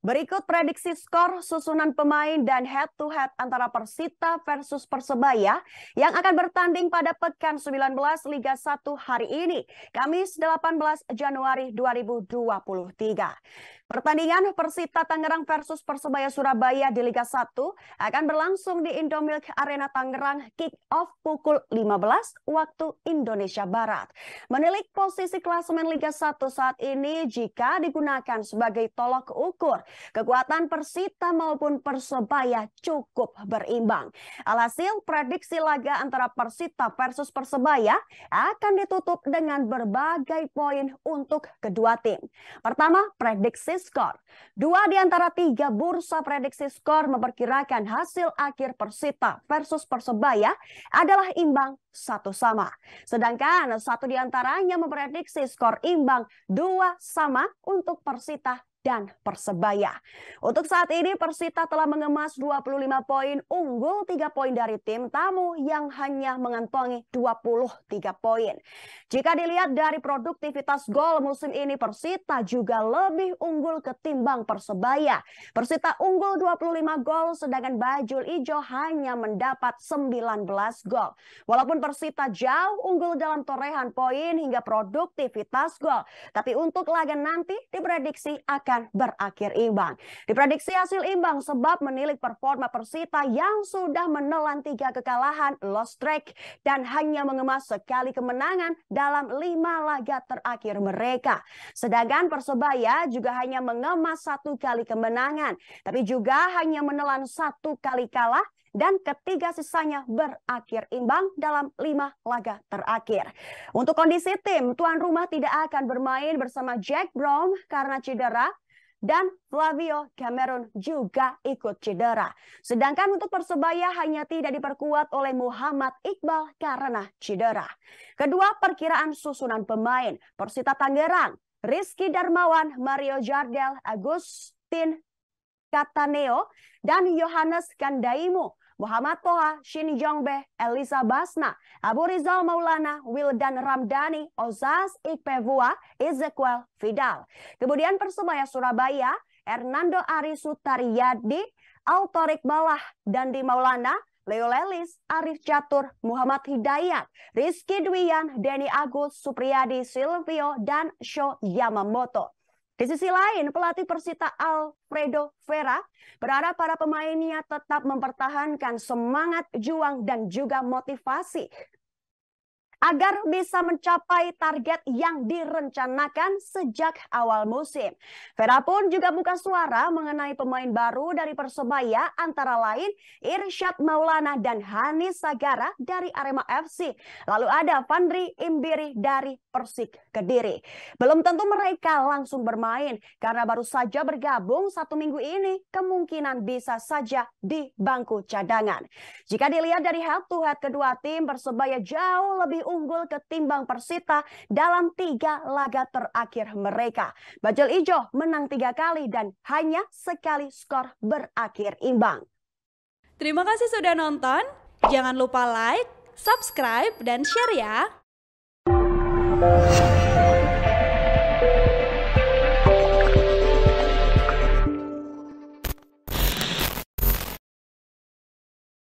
Berikut prediksi skor susunan pemain dan head-to-head -head antara Persita versus Persebaya yang akan bertanding pada pekan 19 Liga 1 hari ini, Kamis 18 Januari 2023. Pertandingan Persita Tangerang versus Persebaya Surabaya di Liga 1 akan berlangsung di Indomilk Arena Tangerang kick-off pukul 15 waktu Indonesia Barat. Menilik posisi klasemen Liga 1 saat ini jika digunakan sebagai tolok ukur kekuatan Persita maupun Persebaya cukup berimbang. Alhasil, prediksi laga antara Persita versus Persebaya akan ditutup dengan berbagai poin untuk kedua tim. Pertama, prediksi skor. Dua di antara tiga bursa prediksi skor memperkirakan hasil akhir Persita versus Persebaya adalah imbang satu sama. Sedangkan satu di antaranya memprediksi skor imbang dua sama untuk Persita dan Persebaya. Untuk saat ini Persita telah mengemas 25 poin, unggul 3 poin dari tim tamu yang hanya mengantongi 23 poin. Jika dilihat dari produktivitas gol musim ini Persita juga lebih unggul ketimbang Persebaya. Persita unggul 25 gol sedangkan Bajul Ijo hanya mendapat 19 gol. Walaupun Persita jauh unggul dalam torehan poin hingga produktivitas gol, tapi untuk laga nanti diprediksi akan akan berakhir imbang. Diprediksi hasil imbang sebab menilik performa Persita yang sudah menelan tiga kekalahan, lost track, dan hanya mengemas sekali kemenangan dalam lima laga terakhir mereka. Sedangkan Persebaya juga hanya mengemas satu kali kemenangan, tapi juga hanya menelan satu kali kalah dan ketiga sisanya berakhir imbang dalam lima laga terakhir. Untuk kondisi tim, tuan rumah tidak akan bermain bersama Jack Brom karena cedera dan Flavio Cameron juga ikut cedera. Sedangkan untuk Persebaya hanya tidak diperkuat oleh Muhammad Iqbal karena cedera. Kedua, perkiraan susunan pemain. Persita Tangerang, Rizky Darmawan, Mario Jardel, Agustin Kataneo, dan Yohanes Kandaimu, Muhammad Toha, Shin Jongbe, Elisa Basna, Abu Rizal Maulana, Wildan Ramdhani, Ozas Ikpevua, Ezekiel Fidal. Kemudian Persebaya Surabaya, Hernando Ari Sutaryadi, Altorik Balah, Dandi Maulana, Leo Lelis, Arif Catur, Muhammad Hidayat, Rizky Dwiyan, Denny Agus, Supriyadi Silvio, dan Sho Yamamoto. Di sisi lain, pelatih Persita Alfredo Vera berharap para pemainnya tetap mempertahankan semangat juang dan juga motivasi agar bisa mencapai target yang direncanakan sejak awal musim. Vera pun juga buka suara mengenai pemain baru dari Persebaya antara lain Irsyad Maulana dan Hani Sagara dari Arema FC. Lalu ada Fandri Imbiri dari Persik Kediri. Belum tentu mereka langsung bermain karena baru saja bergabung satu minggu ini kemungkinan bisa saja di bangku cadangan. Jika dilihat dari head to head kedua tim Persebaya jauh lebih unggul ketimbang Persita dalam tiga laga terakhir mereka. Bajul Ijo menang tiga kali dan hanya sekali skor berakhir imbang. Terima kasih sudah nonton. Jangan lupa like, subscribe, dan share ya.